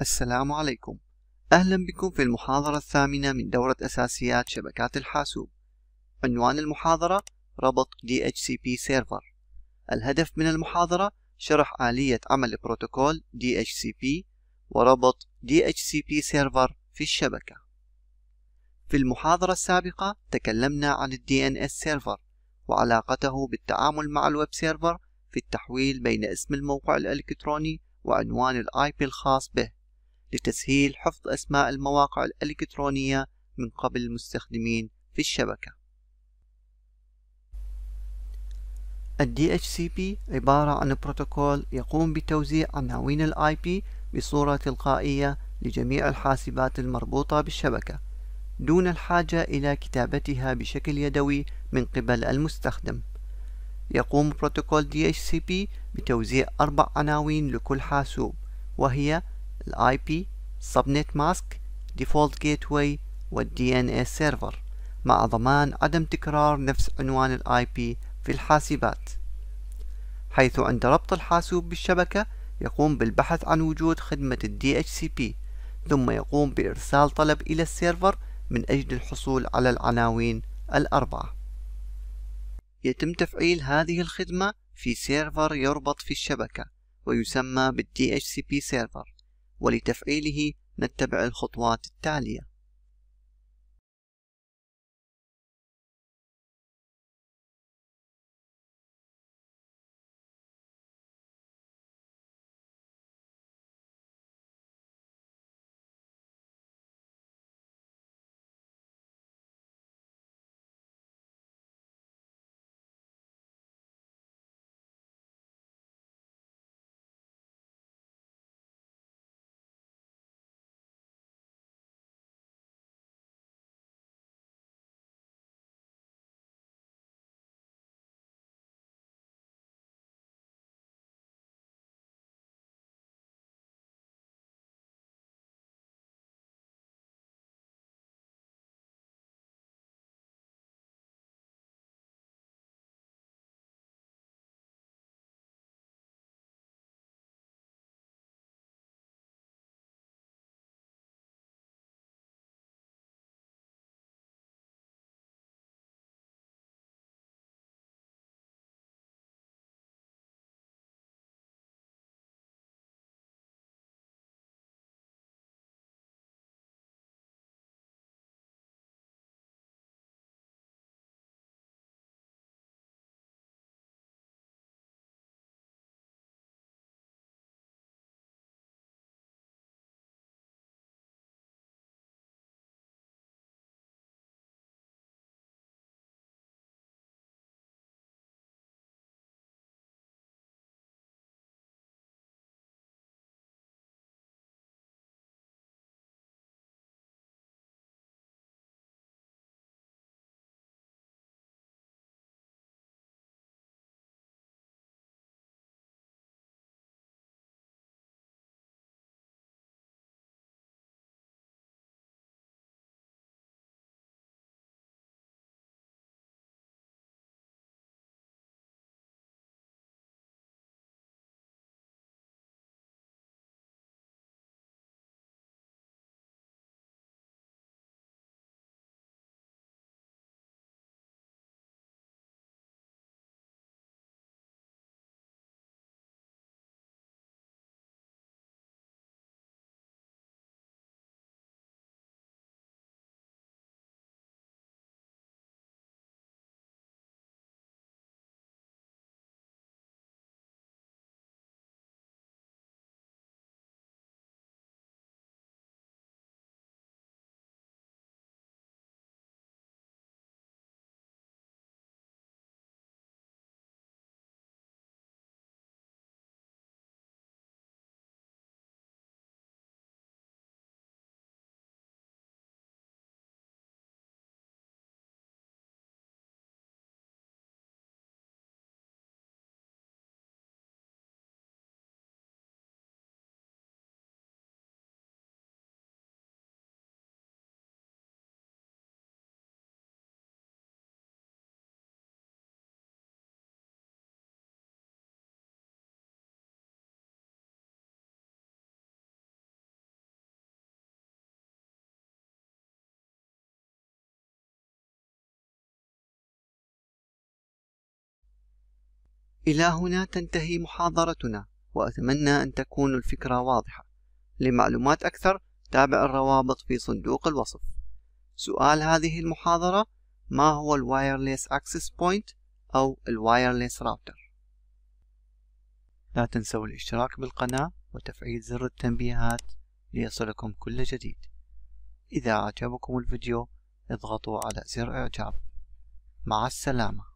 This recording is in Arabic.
السلام عليكم أهلا بكم في المحاضرة الثامنة من دورة أساسيات شبكات الحاسوب عنوان المحاضرة ربط DHCP Server الهدف من المحاضرة شرح آلية عمل بروتوكول DHCP وربط DHCP Server في الشبكة في المحاضرة السابقة تكلمنا عن الـ DNS Server وعلاقته بالتعامل مع الويب سيرفر في التحويل بين اسم الموقع الإلكتروني وعنوان الـ IP الخاص به لتسهيل حفظ أسماء المواقع الإلكترونية من قبل المستخدمين في الشبكة. الـ DHCP عبارة عن بروتوكول يقوم بتوزيع عناوين الـ IP بصورة تلقائية لجميع الحاسبات المربوطة بالشبكة دون الحاجة إلى كتابتها بشكل يدوي من قبل المستخدم يقوم بروتوكول DHCP بتوزيع أربع عناوين لكل حاسوب وهي الـ IP Subnet Mask Default Gateway واي والدي server مع ضمان عدم تكرار نفس عنوان الاي IP في الحاسبات حيث عند ربط الحاسوب بالشبكة يقوم بالبحث عن وجود خدمة ال DHCP ثم يقوم بإرسال طلب إلى السيرفر من أجل الحصول على العناوين الأربعة يتم تفعيل هذه الخدمة في سيرفر يربط في الشبكة ويسمى بال DHCP سيرفر ولتفعيله نتبع الخطوات التالية إلى هنا تنتهي محاضرتنا وأتمنى أن تكون الفكرة واضحة لمعلومات أكثر تابع الروابط في صندوق الوصف سؤال هذه المحاضرة ما هو الوايرلس أكسس بوينت أو الوايرلس راوتر لا تنسوا الاشتراك بالقناة وتفعيل زر التنبيهات ليصلكم كل جديد إذا أعجبكم الفيديو اضغطوا على زر إعجاب مع السلامة